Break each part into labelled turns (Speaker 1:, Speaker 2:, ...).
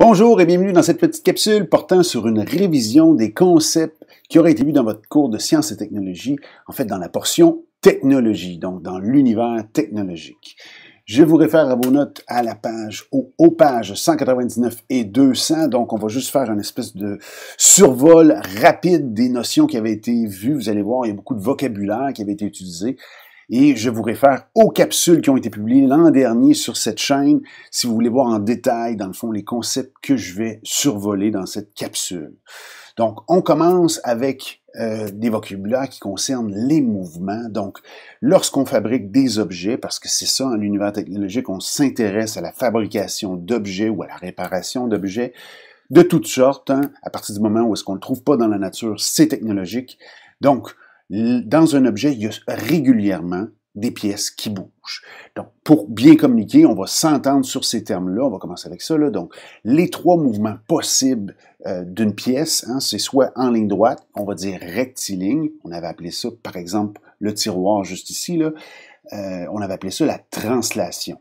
Speaker 1: Bonjour et bienvenue dans cette petite capsule portant sur une révision des concepts qui auraient été vus dans votre cours de sciences et technologies, en fait dans la portion technologie, donc dans l'univers technologique. Je vous réfère à vos notes à la page, aux, pages 199 et 200. Donc, on va juste faire une espèce de survol rapide des notions qui avaient été vues. Vous allez voir, il y a beaucoup de vocabulaire qui avait été utilisé. Et je vous réfère aux capsules qui ont été publiées l'an dernier sur cette chaîne, si vous voulez voir en détail, dans le fond, les concepts que je vais survoler dans cette capsule. Donc, on commence avec euh, des vocabulaires qui concernent les mouvements. Donc, lorsqu'on fabrique des objets, parce que c'est ça, en univers technologique, on s'intéresse à la fabrication d'objets ou à la réparation d'objets de toutes sortes, hein, à partir du moment où est-ce qu'on ne le trouve pas dans la nature, c'est technologique. Donc, dans un objet, il y a régulièrement des pièces qui bougent. Donc, pour bien communiquer, on va s'entendre sur ces termes-là. On va commencer avec ça. Là. Donc, les trois mouvements possibles euh, d'une pièce, hein, c'est soit en ligne droite, on va dire rectiligne. On avait appelé ça, par exemple, le tiroir juste ici. Là. Euh, on avait appelé ça la translation.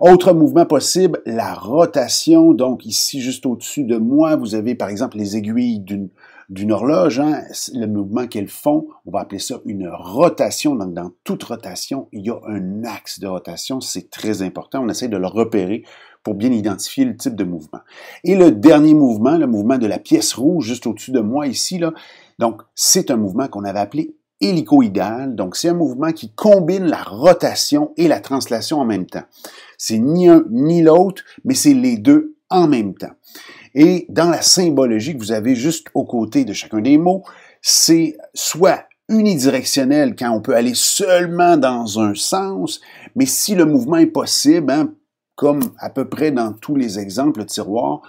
Speaker 1: Autre mouvement possible, la rotation. Donc ici, juste au-dessus de moi, vous avez par exemple les aiguilles d'une d'une horloge, hein, le mouvement qu'elles font, on va appeler ça une rotation. Donc, dans toute rotation, il y a un axe de rotation. C'est très important. On essaie de le repérer pour bien identifier le type de mouvement. Et le dernier mouvement, le mouvement de la pièce rouge, juste au-dessus de moi ici, là, donc c'est un mouvement qu'on avait appelé hélicoïdal. Donc, c'est un mouvement qui combine la rotation et la translation en même temps. C'est ni un ni l'autre, mais c'est les deux en même temps. Et dans la symbologie que vous avez juste aux côtés de chacun des mots, c'est soit unidirectionnel quand on peut aller seulement dans un sens, mais si le mouvement est possible, hein, comme à peu près dans tous les exemples le tiroir,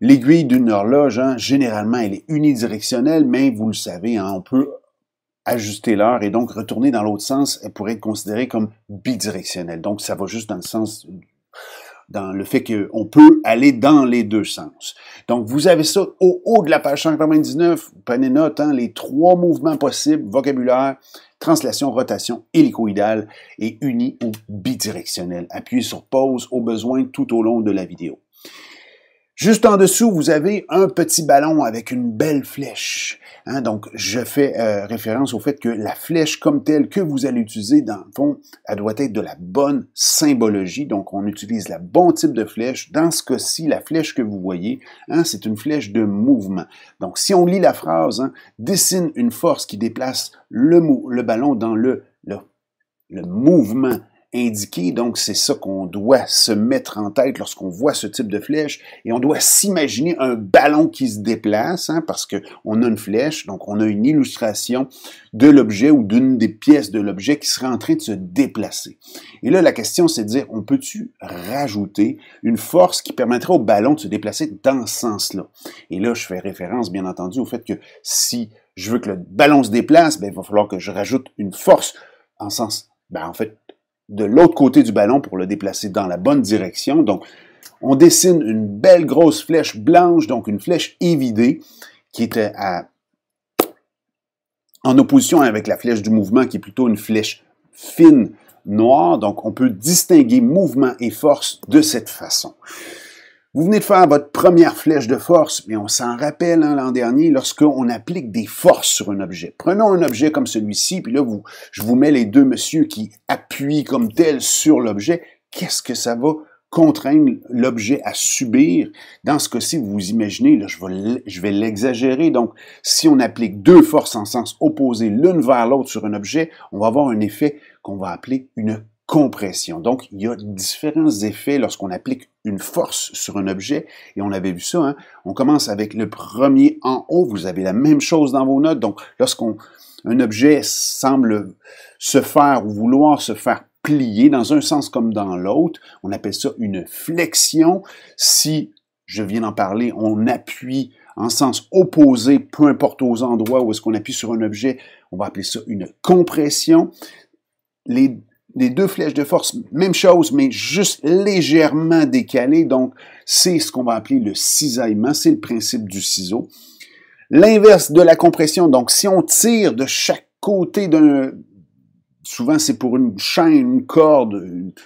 Speaker 1: l'aiguille d'une horloge, hein, généralement, elle est unidirectionnelle, mais vous le savez, hein, on peut ajuster l'heure et donc retourner dans l'autre sens elle pourrait être considérée comme bidirectionnelle. Donc, ça va juste dans le sens dans le fait qu'on peut aller dans les deux sens. Donc, vous avez ça au haut de la page 199. Prenez note, hein, les trois mouvements possibles, vocabulaire, translation, rotation hélicoïdale et uni ou bidirectionnel. Appuyez sur pause au besoin tout au long de la vidéo. Juste en dessous, vous avez un petit ballon avec une belle flèche. Hein. donc, je fais euh, référence au fait que la flèche comme telle que vous allez utiliser, dans le fond, elle doit être de la bonne symbologie. Donc, on utilise le bon type de flèche. Dans ce cas-ci, la flèche que vous voyez, hein, c'est une flèche de mouvement. Donc, si on lit la phrase, hein, dessine une force qui déplace le, le ballon dans le, le mouvement indiqué. Donc, c'est ça qu'on doit se mettre en tête lorsqu'on voit ce type de flèche. Et on doit s'imaginer un ballon qui se déplace, hein, parce qu'on a une flèche, donc on a une illustration de l'objet ou d'une des pièces de l'objet qui serait en train de se déplacer. Et là, la question, c'est de dire, on peut-tu rajouter une force qui permettrait au ballon de se déplacer dans ce sens-là? Et là, je fais référence, bien entendu, au fait que si je veux que le ballon se déplace, ben, il va falloir que je rajoute une force en sens, ben, en fait, de l'autre côté du ballon pour le déplacer dans la bonne direction. Donc, on dessine une belle grosse flèche blanche, donc une flèche évidée, qui était à, en opposition avec la flèche du mouvement, qui est plutôt une flèche fine noire. Donc, on peut distinguer mouvement et force de cette façon. Vous venez de faire votre première flèche de force, mais on s'en rappelle hein, l'an dernier lorsqu'on applique des forces sur un objet. Prenons un objet comme celui-ci, puis là, vous, je vous mets les deux messieurs qui appuient comme tel sur l'objet. Qu'est-ce que ça va contraindre l'objet à subir. Dans ce cas-ci, vous vous imaginez, là, je vais l'exagérer. Donc, si on applique deux forces en sens opposé l'une vers l'autre sur un objet, on va avoir un effet qu'on va appeler une compression. Donc, il y a différents effets lorsqu'on applique une force sur un objet, et on avait vu ça, hein. on commence avec le premier en haut, vous avez la même chose dans vos notes, donc lorsqu'un objet semble se faire ou vouloir se faire plier dans un sens comme dans l'autre, on appelle ça une flexion. Si, je viens d'en parler, on appuie en sens opposé, peu importe aux endroits où est-ce qu'on appuie sur un objet, on va appeler ça une compression. Les, les deux flèches de force, même chose, mais juste légèrement décalées. Donc, c'est ce qu'on va appeler le cisaillement. C'est le principe du ciseau. L'inverse de la compression. Donc, si on tire de chaque côté d'un... Souvent, c'est pour une chaîne, une corde,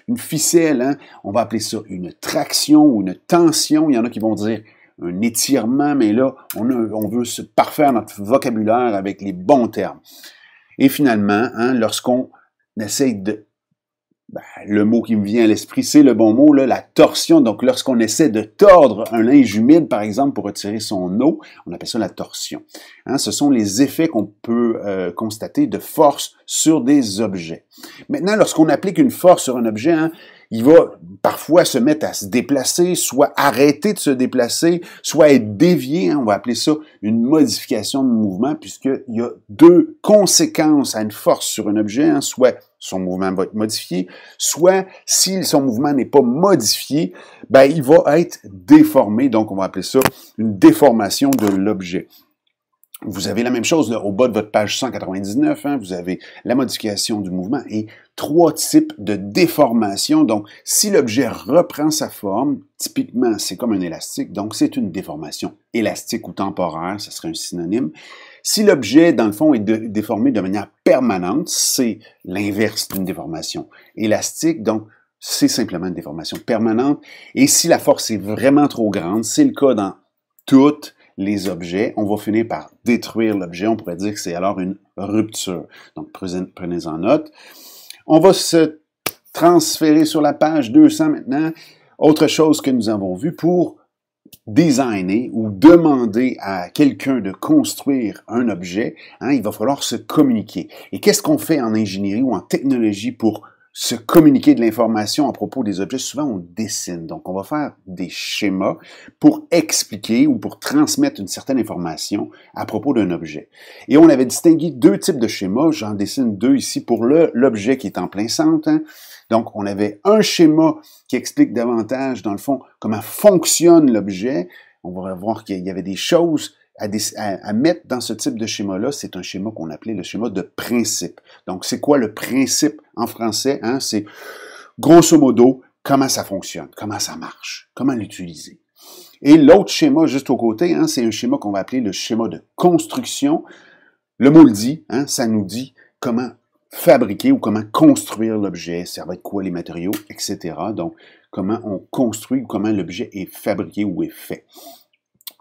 Speaker 1: une, ficelle. Hein, on va appeler ça une traction ou une tension. Il y en a qui vont dire un étirement, mais là, on, veut se parfaire notre vocabulaire avec les bons termes. Et finalement, hein, lorsqu'on essaye de ben, le mot qui me vient à l'esprit, c'est le bon mot, là, la torsion. Donc, lorsqu'on essaie de tordre un linge humide, par exemple, pour retirer son eau, on appelle ça la torsion. Hein, ce sont les effets qu'on peut euh, constater de force sur des objets. Maintenant, lorsqu'on applique une force sur un objet, hein, il va parfois se mettre à se déplacer, soit arrêter de se déplacer, soit être dévié. Hein. on va appeler ça une modification de mouvement, puisqu'il y a deux conséquences à une force sur un objet, soit son mouvement va être modifié, soit si son mouvement n'est pas modifié, ben, il va être déformé. Donc, on va appeler ça une déformation de l'objet. Vous avez la même chose au bas de votre page 199, hein, vous avez la modification du mouvement et trois types de déformation. Donc, si l'objet reprend sa forme, typiquement, c'est comme un élastique, donc c'est une déformation élastique ou temporaire, ce serait un synonyme. Si l'objet, dans le fond, est déformé de manière permanente, c'est l'inverse d'une déformation élastique, donc c'est simplement une déformation permanente. Et si la force est vraiment trop grande, c'est le cas dans toutes les objets, on va finir par détruire l'objet. On pourrait dire que c'est alors une rupture. Donc, prenez-en note. On va se transférer sur la page 200 maintenant. Autre chose que nous avons vu pour designer ou demander à quelqu'un de construire un objet, hein, il va falloir se communiquer. Et qu'est-ce qu'on fait en ingénierie ou en technologie pour se communiquer de l'information à propos des objets, souvent on dessine. Donc, on va faire des schémas pour expliquer ou pour transmettre une certaine information à propos d'un objet. Et on avait distingué deux types de schémas. J'en dessine deux ici pour l'objet qui est en plein centre. Hein. Donc, on avait un schéma qui explique davantage, dans le fond, comment fonctionne l'objet. On va voir qu'il y avait des choses à, mettre dans ce type de schéma-là, c'est un schéma qu'on appelait le schéma de principe. Donc, c'est quoi le principe en français? Hein? C'est grosso modo comment ça fonctionne, comment ça marche, comment l'utiliser. Et l'autre schéma, juste au côté, hein, c'est un schéma qu'on va appeler le schéma de construction. Le mot le dit, hein, ça nous dit comment fabriquer ou comment construire l'objet, ça va être quoi les matériaux, etc. Donc, comment on construit ou comment l'objet est fabriqué ou est fait.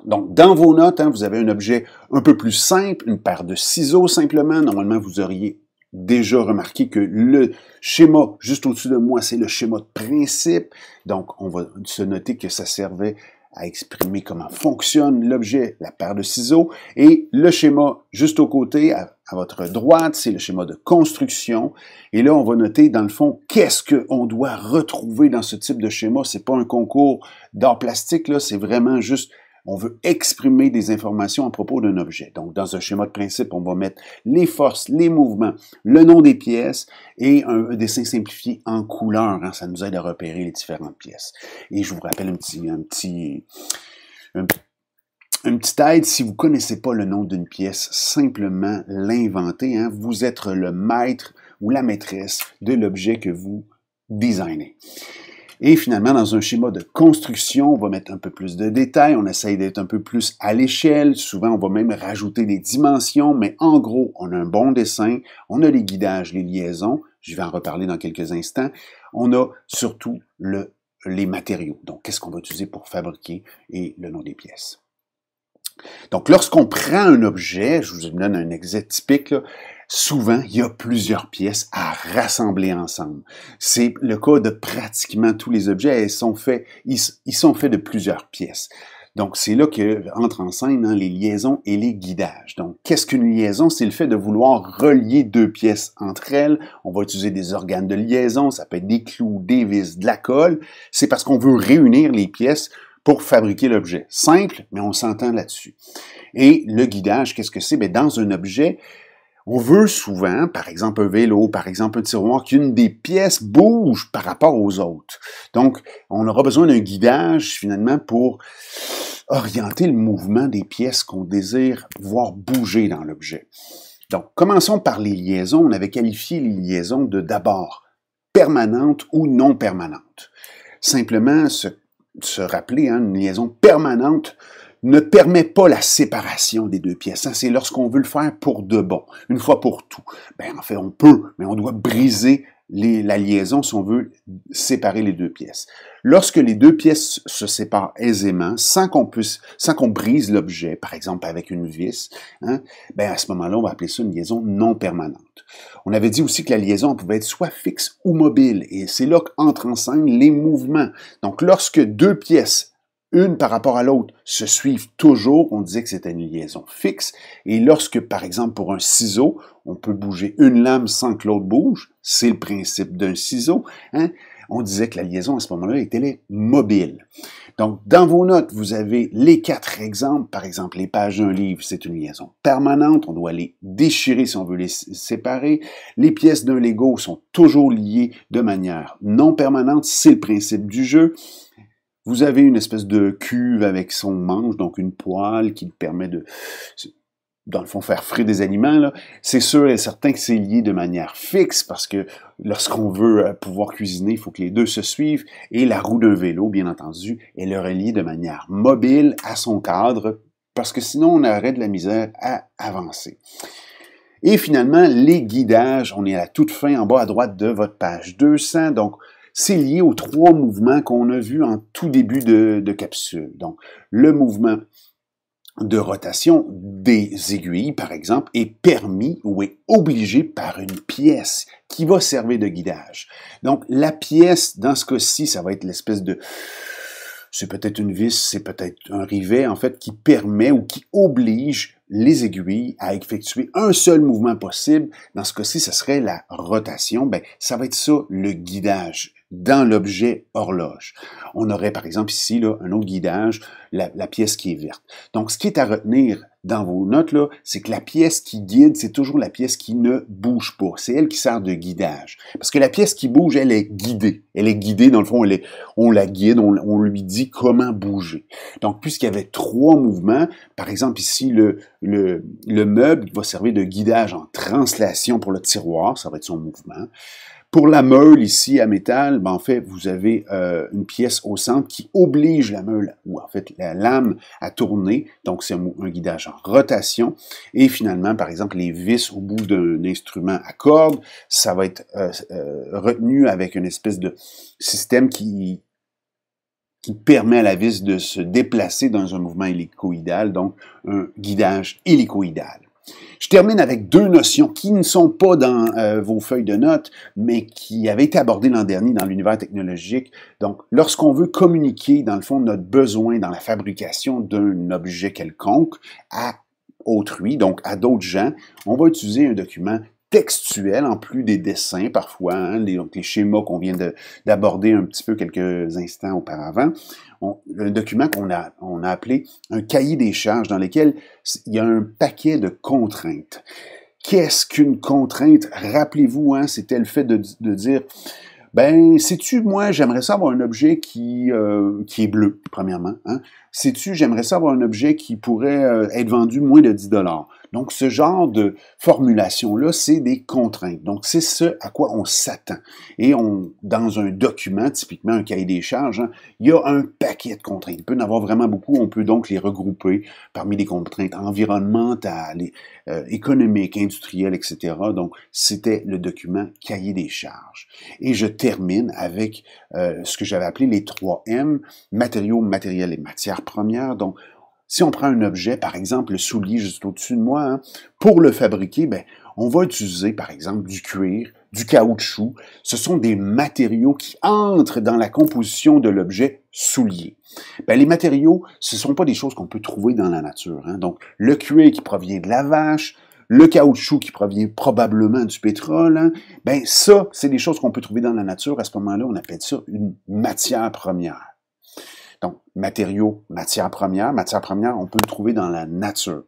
Speaker 1: Donc, dans vos notes, hein, vous avez un objet un peu plus simple, une paire de ciseaux simplement. Normalement, vous auriez déjà remarqué que le schéma juste au-dessus de moi, c'est le schéma de principe. Donc, on va se noter que ça servait à exprimer comment fonctionne l'objet, la paire de ciseaux. Et le schéma juste au côté, à, votre droite, c'est le schéma de construction. Et là, on va noter, dans le fond, qu'est-ce qu'on doit retrouver dans ce type de schéma. C'est pas un concours d'art plastique, là. C'est vraiment juste on veut exprimer des informations à propos d'un objet. Donc, dans un schéma de principe, on va mettre les forces, les mouvements, le nom des pièces et un, dessin simplifié en couleur. Hein. ça nous aide à repérer les différentes pièces. Et je vous rappelle un petit, un petit, aide, si vous ne connaissez pas le nom d'une pièce, simplement l'inventer. Hein. vous êtes le maître ou la maîtresse de l'objet que vous designez. Et finalement, dans un schéma de construction, on va mettre un peu plus de détails, on essaye d'être un peu plus à l'échelle, souvent on va même rajouter des dimensions, mais en gros, on a un bon dessin, on a les guidages, les liaisons, je vais en reparler dans quelques instants, on a surtout le, les matériaux, donc qu'est-ce qu'on va utiliser pour fabriquer et le nom des pièces. Donc, lorsqu'on prend un objet, je vous donne un exemple typique, souvent, il y a plusieurs pièces à rassembler ensemble. C'est le cas de pratiquement tous les objets. Ils sont faits, ils, sont faits de plusieurs pièces. Donc, c'est là que en scène hein, les liaisons et les guidages. Donc, qu'est-ce qu'une liaison? C'est le fait de vouloir relier deux pièces entre elles. On va utiliser des organes de liaison, ça peut être des clous, des vis, de la colle. C'est parce qu'on veut réunir les pièces pour fabriquer l'objet. Simple, mais on s'entend là-dessus. Et le guidage, qu'est-ce que c'est? Ben, dans un objet, on veut souvent, par exemple un vélo, par exemple un tiroir, qu'une des pièces bouge par rapport aux autres. Donc, on aura besoin d'un guidage finalement pour orienter le mouvement des pièces qu'on désire voir bouger dans l'objet. Donc, commençons par les liaisons. On avait qualifié les liaisons de d'abord permanentes ou non permanentes. Simplement, ce se rappeler, hein, une liaison permanente ne permet pas la séparation des deux pièces. Hein. C'est lorsqu'on veut le faire pour de bon, une fois pour tout. Ben, en fait, on peut, mais on doit briser la liaison, si on veut séparer les deux pièces. Lorsque les deux pièces se séparent aisément, sans qu'on puisse, sans qu'on brise l'objet, par exemple avec une vis, hein, ben à ce moment-là, on va appeler ça une liaison non permanente. On avait dit aussi que la liaison pouvait être soit fixe ou mobile, et c'est là qu'entrent en scène les mouvements. Donc, lorsque deux pièces une par rapport à l'autre se suivent toujours. On disait que c'était une liaison fixe. Et lorsque, par exemple, pour un ciseau, on peut bouger une lame sans que l'autre bouge, c'est le principe d'un ciseau. Hein, on disait que la liaison à ce moment-là était mobile. Donc, dans vos notes, vous avez les quatre exemples. Par exemple, les pages d'un livre, c'est une liaison permanente. On doit les déchirer si on veut les séparer. Les pièces d'un Lego sont toujours liées de manière non permanente. C'est le principe du jeu. Vous avez une espèce de cuve avec son manche, donc une poêle qui permet de, dans le fond, faire frire des animaux. C'est sûr et certain que c'est lié de manière fixe parce que lorsqu'on veut euh, pouvoir cuisiner, il faut que les deux se suivent. Et la roue d'un vélo, bien entendu, elle est reliée de manière mobile à son cadre parce que sinon on aurait de la misère à avancer. Et finalement, les guidages, on est à la toute fin en bas à droite de votre page 200. Donc, c'est lié aux trois mouvements qu'on a vus en tout début de, capsule. Donc, le mouvement de rotation des aiguilles, par exemple, est permis ou est obligé par une pièce qui va servir de guidage. Donc, la pièce, dans ce cas-ci, ça va être l'espèce de... C'est peut-être une vis, c'est peut-être un rivet, en fait, qui permet ou qui oblige les aiguilles à effectuer un seul mouvement possible. Dans ce cas-ci, ce serait la rotation. Ben, ça va être ça, le guidage dans l'objet horloge. On aurait par exemple ici un autre guidage, la, pièce qui est verte. Donc ce qui est à retenir dans vos notes, c'est que la pièce qui guide, c'est toujours la pièce qui ne bouge pas. C'est elle qui sert de guidage. Parce que la pièce qui bouge, elle est guidée. Elle est guidée, dans le fond, on la guide, on, lui dit comment bouger. Donc, puisqu'il y avait trois mouvements, par exemple ici, le, le meuble va servir de guidage en translation pour le tiroir, ça va être son mouvement. Pour la meule ici à métal, ben, en fait, vous avez euh, une pièce au centre qui oblige la meule, ou en fait la lame, à tourner. Donc, c'est un, guidage en rotation. Et finalement, par exemple, les vis au bout d'un instrument à cordes, ça va être euh, euh, retenu avec une espèce de système qui, qui permet à la vis de se déplacer dans un mouvement hélicoïdal, donc un guidage hélicoïdal. Je termine avec deux notions qui ne sont pas dans euh, vos feuilles de notes, mais qui avaient été abordées l'an dernier dans l'univers technologique. Donc, lorsqu'on veut communiquer, dans le fond, notre besoin dans la fabrication d'un objet quelconque à autrui, donc à d'autres gens, on va utiliser un document textuel en plus des dessins parfois, hein, les, schémas qu'on vient d'aborder un petit peu quelques instants auparavant. un document qu'on a, on a appelé un cahier des charges dans lequel il y a un paquet de contraintes. Qu'est-ce qu'une contrainte? Rappelez-vous, hein, c'était le fait de, dire ben, sais-tu, moi, j'aimerais ça avoir un objet euh, qui, est bleu, premièrement. Hein? Sais-tu, j'aimerais ça avoir un objet qui pourrait euh, être vendu moins de 10 dollars. Donc, ce genre de formulation-là, c'est des contraintes. Donc, c'est ce à quoi on s'attend. Et on, dans un document, typiquement un cahier des charges, hein, il y a un paquet de contraintes. Il peut y en avoir vraiment beaucoup. On peut donc les regrouper parmi les contraintes environnementales, euh, économiques, industrielles, etc. Donc, c'était le document cahier des charges. Et je termine avec euh, ce que j'avais appelé les 3 M, matériaux, matériels et matières premières. Donc, si on prend un objet, par exemple le soulier juste au-dessus de moi, hein, pour le fabriquer, ben, on va utiliser par exemple du cuir, du caoutchouc. Ce sont des matériaux qui entrent dans la composition de l'objet soulier. Ben, les matériaux, ce ne sont pas des choses qu'on peut trouver dans la nature. Hein. Donc, le cuir qui provient de la vache, le caoutchouc qui provient probablement du pétrole, hein. ben ça, c'est des choses qu'on peut trouver dans la nature. À ce moment-là, on appelle ça une matière première. Donc, matériaux, matières première, matière première, on peut le trouver dans la nature.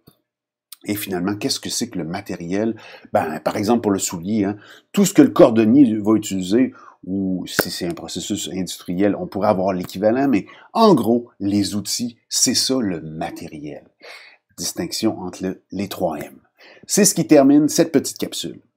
Speaker 1: Et finalement, qu'est-ce que c'est que le matériel? Ben, par exemple, pour le soulier, hein, tout ce que le cordonnier va utiliser, ou si c'est un processus industriel, on pourrait avoir l'équivalent, mais en gros, les outils, c'est ça le matériel. Distinction entre les trois M. C'est ce qui termine cette petite capsule.